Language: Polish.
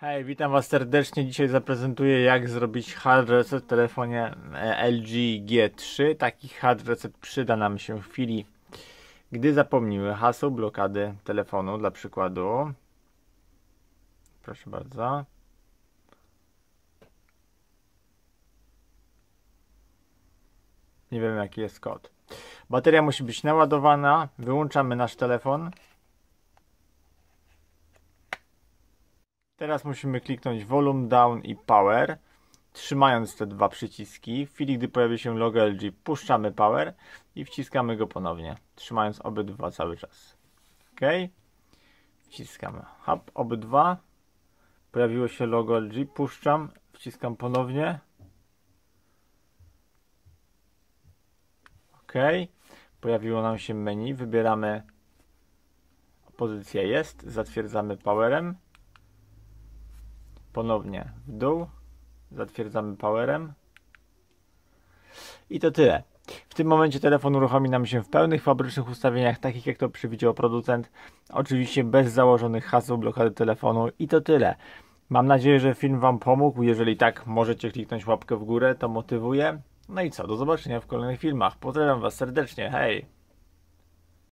Hej, witam Was serdecznie. Dzisiaj zaprezentuję jak zrobić hard reset w telefonie e, LG G3. Taki hard reset przyda nam się w chwili, gdy zapomniły hasło blokady telefonu dla przykładu. Proszę bardzo. Nie wiem jaki jest kod. Bateria musi być naładowana. Wyłączamy nasz telefon. Teraz musimy kliknąć Volume Down i Power, trzymając te dwa przyciski. W chwili, gdy pojawi się logo LG, puszczamy Power i wciskamy go ponownie, trzymając obydwa cały czas. OK. Wciskamy. Hub, obydwa. Pojawiło się logo LG, puszczam, wciskam ponownie. OK. Pojawiło nam się menu, wybieramy pozycja jest, zatwierdzamy powerem ponownie w dół. Zatwierdzamy powerem. I to tyle. W tym momencie telefon uruchomi nam się w pełnych fabrycznych ustawieniach, takich jak to przewidział producent. Oczywiście bez założonych haseł blokady telefonu i to tyle. Mam nadzieję, że film Wam pomógł. Jeżeli tak, możecie kliknąć łapkę w górę, to motywuje. No i co, do zobaczenia w kolejnych filmach. Pozdrawiam Was serdecznie, hej!